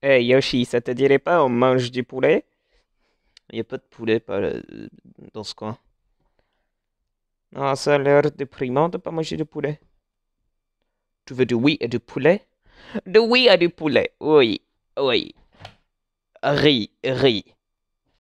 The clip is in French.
Hey Yoshi, ça te dirait pas, on mange du poulet Il a pas de poulet pas, euh, dans ce coin. Ah, ça a l'air déprimant de pas manger de poulet. Tu veux du oui et du poulet De oui et du poulet, oui, oui. ri ri